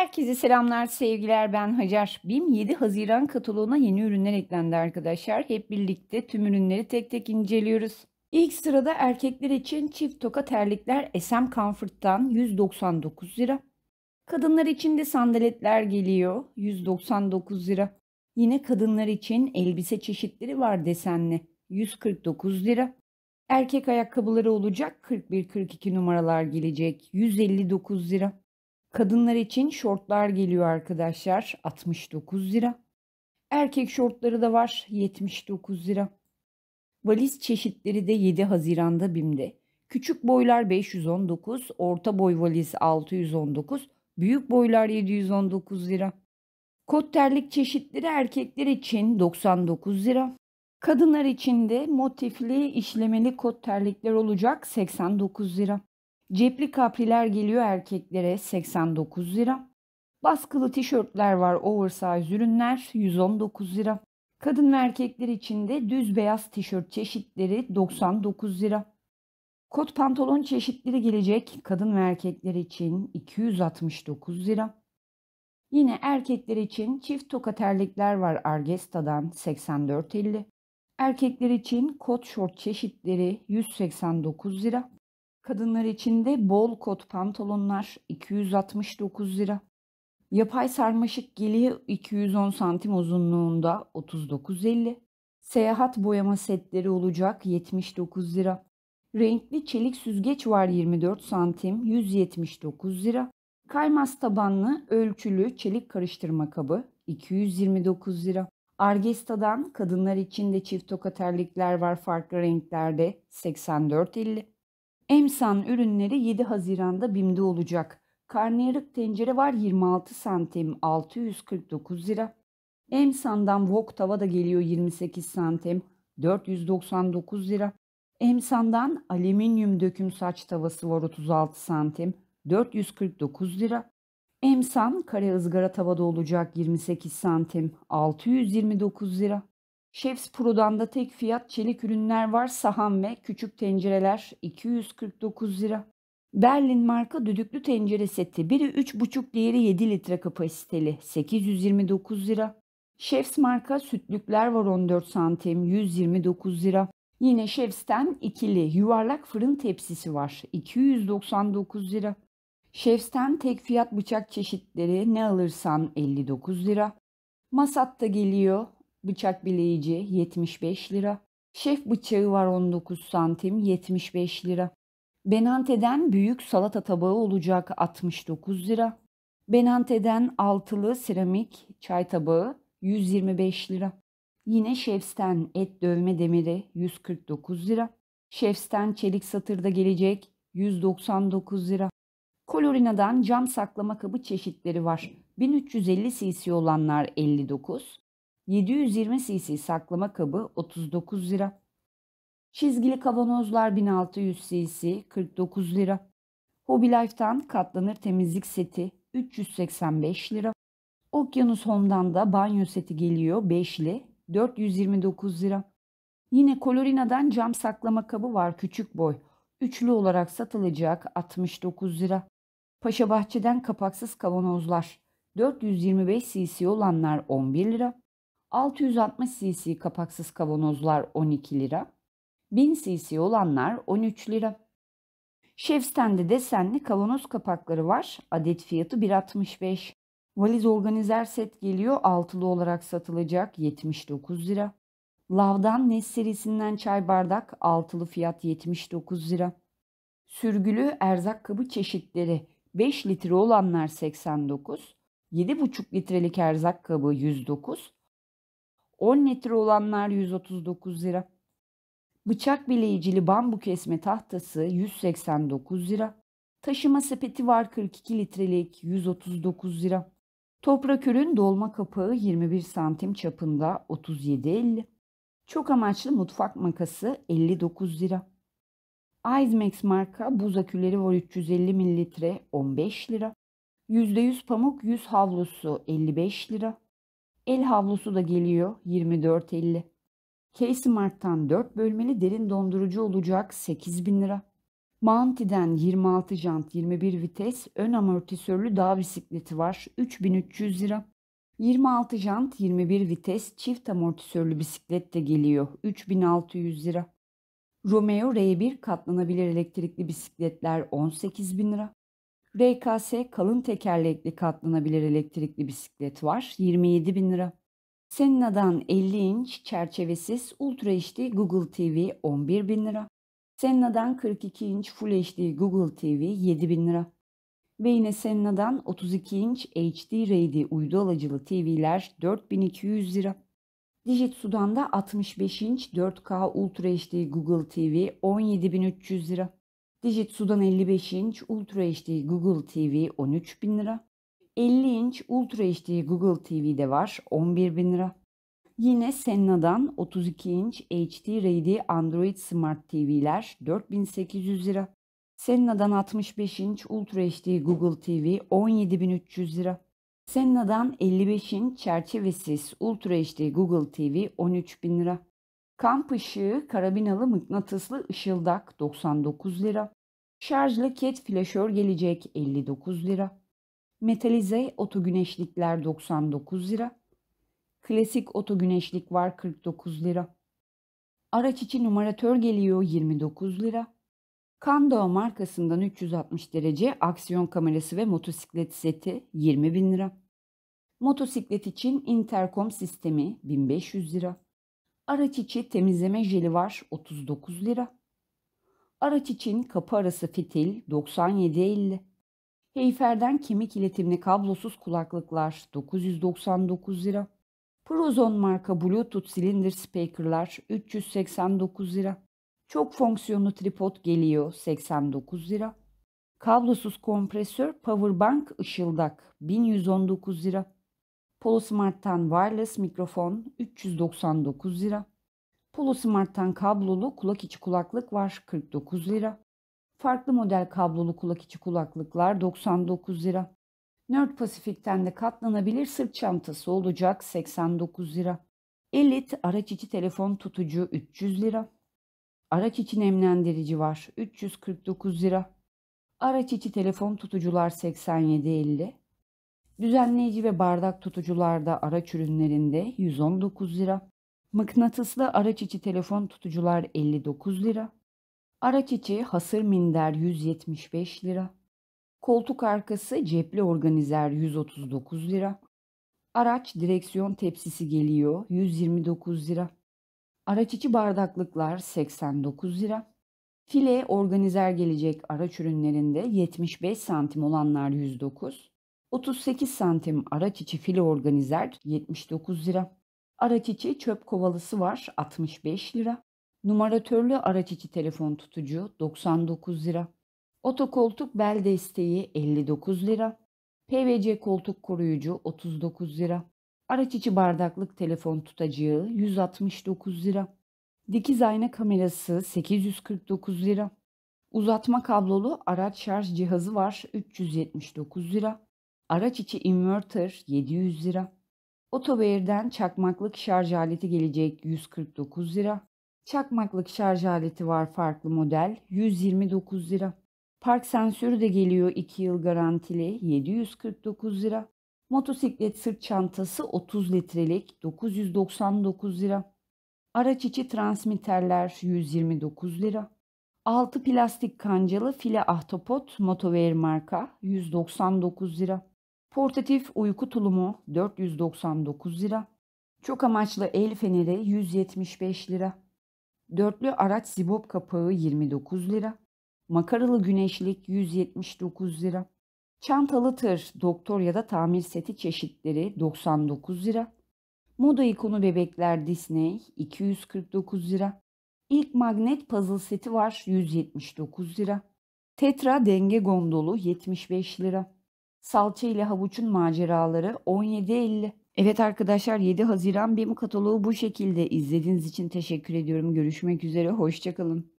Herkese selamlar, sevgiler. Ben Hacer. BİM 7 Haziran kataloğuna yeni ürünler eklendi arkadaşlar. Hep birlikte tüm ürünleri tek tek inceliyoruz. İlk sırada erkekler için çift toka terlikler SM Comfort'tan 199 lira. Kadınlar için de sandaletler geliyor 199 lira. Yine kadınlar için elbise çeşitleri var desenli 149 lira. Erkek ayakkabıları olacak 41-42 numaralar gelecek 159 lira. Kadınlar için şortlar geliyor arkadaşlar 69 lira. Erkek şortları da var 79 lira. Valiz çeşitleri de 7 Haziran'da BİM'de. Küçük boylar 519, orta boy valiz 619, büyük boylar 719 lira. Kot terlik çeşitleri erkekler için 99 lira. Kadınlar için de motifli işlemeli kot terlikler olacak 89 lira. Cepli kapriler geliyor erkeklere 89 lira. Baskılı tişörtler var oversize ürünler 119 lira. Kadın ve erkekler için de düz beyaz tişört çeşitleri 99 lira. Kot pantolon çeşitleri gelecek kadın ve erkekler için 269 lira. Yine erkekler için çift toka terlikler var Argesta'dan 84.50. Erkekler için kot şort çeşitleri 189 lira. Kadınlar için de bol kot pantolonlar 269 lira. Yapay sarmaşık geliği 210 santim uzunluğunda 39.50. Seyahat boyama setleri olacak 79 lira. Renkli çelik süzgeç var 24 santim 179 lira. Kaymaz tabanlı ölçülü çelik karıştırma kabı 229 lira. Argesta'dan kadınlar için de çift toka terlikler var farklı renklerde 84.50. Emsan ürünleri 7 Haziran'da BİM'de olacak. Karnıyarık tencere var 26 santim 649 lira. Emsan'dan wok tava da geliyor 28 santim 499 lira. Emsan'dan alüminyum döküm saç tavası var 36 santim 449 lira. Emsan kare ızgara tavada olacak 28 santim 629 lira. Chef's Pro'dan da tek fiyat çelik ürünler var. Sahan ve küçük tencereler 249 lira. Berlin marka düdüklü tencere seti. Biri 3,5 diğeri 7 litre kapasiteli 829 lira. Chef's marka sütlükler var 14 santim 129 lira. Yine Chef's'ten ikili yuvarlak fırın tepsisi var 299 lira. Chef's'ten tek fiyat bıçak çeşitleri ne alırsan 59 lira. Masat da geliyor Bıçak bileyici 75 lira. Şef bıçağı var 19 santim 75 lira. Benante'den büyük salata tabağı olacak 69 lira. Benante'den altılı seramik çay tabağı 125 lira. Yine Şefs'ten et dövme demiri 149 lira. Şefs'ten çelik satırda gelecek 199 lira. Colorina'dan cam saklama kabı çeşitleri var. 1350 cc olanlar 59, 720 cc saklama kabı 39 lira. Çizgili kavanozlar 1600 cc 49 lira. Hobby Life'tan katlanır temizlik seti 385 lira. Okyanus Home'dan da banyo seti geliyor 5 5'li 429 lira. Yine Colorina'dan cam saklama kabı var küçük boy. Üçlü olarak satılacak 69 lira. Paşa Bahçe'den kapaksız kavanozlar 425 cc olanlar 11 lira. 660 cc kapaksız kavanozlar 12 lira. 1000 cc olanlar 13 lira. Şevstende desenli kavanoz kapakları var. Adet fiyatı 1.65. Valiz organizer set geliyor. Altılı olarak satılacak 79 lira. Lavdan Nes serisinden çay bardak altılı fiyat 79 lira. Sürgülü erzak kabı çeşitleri 5 litre olanlar 89, 7,5 litrelik erzak kabı 109, 10 litre olanlar 139 lira. Bıçak bileyicili bambu kesme tahtası 189 lira. Taşıma sepeti var 42 litrelik 139 lira. Toprak ürün dolma kapağı 21 santim çapında 37.50. Çok amaçlı mutfak makası 59 lira. Aizmex marka buz aküleri var 350 mililitre 15 lira. %100 pamuk 100 havlusu 55 lira. El havlusu da geliyor 24.50. Casey Mart'tan 4 bölmeli derin dondurucu olacak 8 bin lira. Mounty'den 26 jant 21 vites ön amortisörlü dağ bisikleti var 3300 lira. 26 jant 21 vites çift amortisörlü bisiklet de geliyor 3600 lira. Romeo R1 katlanabilir elektrikli bisikletler 18 bin lira. BKS kalın tekerlekli katlanabilir elektrikli bisiklet var. 27 bin lira. Senna'dan 50 inç çerçevesiz Ultra HD Google TV 11 bin lira. Senna'dan 42 inç Full HD Google TV 7 bin lira. Ve yine Senna'dan 32 inç HD Ready uydu alıcılı TV'ler 4200 lira. Digitsu'dan da 65 inç 4K Ultra HD Google TV 17300 lira. Digitsu'dan 55 inç Ultra HD Google TV 13 bin lira. 50 inç Ultra HD Google TV de var 11 bin lira. Yine Senna'dan 32 inç HD Ready Android Smart TV'ler 4800 lira. Senna'dan 65 inç Ultra HD Google TV 17300 lira. Senna'dan 55 inç çerçevesiz Ultra HD Google TV 13000 lira. Kamp ışığı karabinalı mıknatıslı ışıldak 99 lira. Şarjlı ket flaşör gelecek 59 lira. Metalize otogüneşlikler 99 lira. Klasik otogüneşlik var 49 lira. Araç içi numaratör geliyor 29 lira. Kando markasından 360 derece aksiyon kamerası ve motosiklet seti 20 bin lira. Motosiklet için interkom sistemi 1500 lira. Araç içi temizleme jeli var 39 lira. Araç için kapı arası fitil 97.50. Heyferden kemik iletimli kablosuz kulaklıklar 999 lira. Prozon marka Bluetooth silindir speakerlar 389 lira. Çok fonksiyonlu tripod geliyor 89 lira. Kablosuz kompresör powerbank ışıldak 1119 lira. Polosmart'tan wireless mikrofon 399 lira. Polosmart'tan kablolu kulak içi kulaklık var 49 lira. Farklı model kablolu kulak içi kulaklıklar 99 lira. Nerd Pacific'ten de katlanabilir sırt çantası olacak 89 lira. Elite araç içi telefon tutucu 300 lira. Araç içi nemlendirici var 349 lira. Araç içi telefon tutucular 87.50. Düzenleyici ve bardak tutucularda araç ürünlerinde 119 lira. Mıknatıslı araç içi telefon tutucular 59 lira. Araç içi hasır minder 175 lira. Koltuk arkası cepli organizer 139 lira. Araç direksiyon tepsisi geliyor 129 lira. Araç içi bardaklıklar 89 lira. File organizer gelecek araç ürünlerinde 75 santim olanlar 109, 38 santim araç içi filo organizer 79 lira. Araç içi çöp kovalısı var 65 lira. Numaratörlü araç içi telefon tutucu 99 lira. Otokoltuk bel desteği 59 lira. PVC koltuk koruyucu 39 lira. Araç içi bardaklık telefon tutacağı 169 lira. Dikiz ayna kamerası 849 lira. Uzatma kablolu araç şarj cihazı var 379 lira. Araç içi inverter 700 lira. Otobeyir'den çakmaklık şarj aleti gelecek 149 lira. Çakmaklık şarj aleti var farklı model 129 lira. Park sensörü de geliyor 2 yıl garantili 749 lira. Motosiklet sırt çantası 30 litrelik 999 lira. Araç içi transmitterler 129 lira. 6 plastik kancalı file ahtapot Motover marka 199 lira. Portatif uyku tulumu 499 lira. Çok amaçlı el feneri 175 lira. Dörtlü araç zibop kapağı 29 lira. Makaralı güneşlik 179 lira. Çantalı tır, doktor ya da tamir seti çeşitleri 99 lira. Moda ikonu bebekler Disney 249 lira. İlk magnet puzzle seti var 179 lira. Tetra denge gondolu 75 lira. Salça ile havuçun maceraları 17.50. Evet arkadaşlar 7 Haziran BİM kataloğu bu şekilde. İzlediğiniz için teşekkür ediyorum. Görüşmek üzere. Hoşçakalın.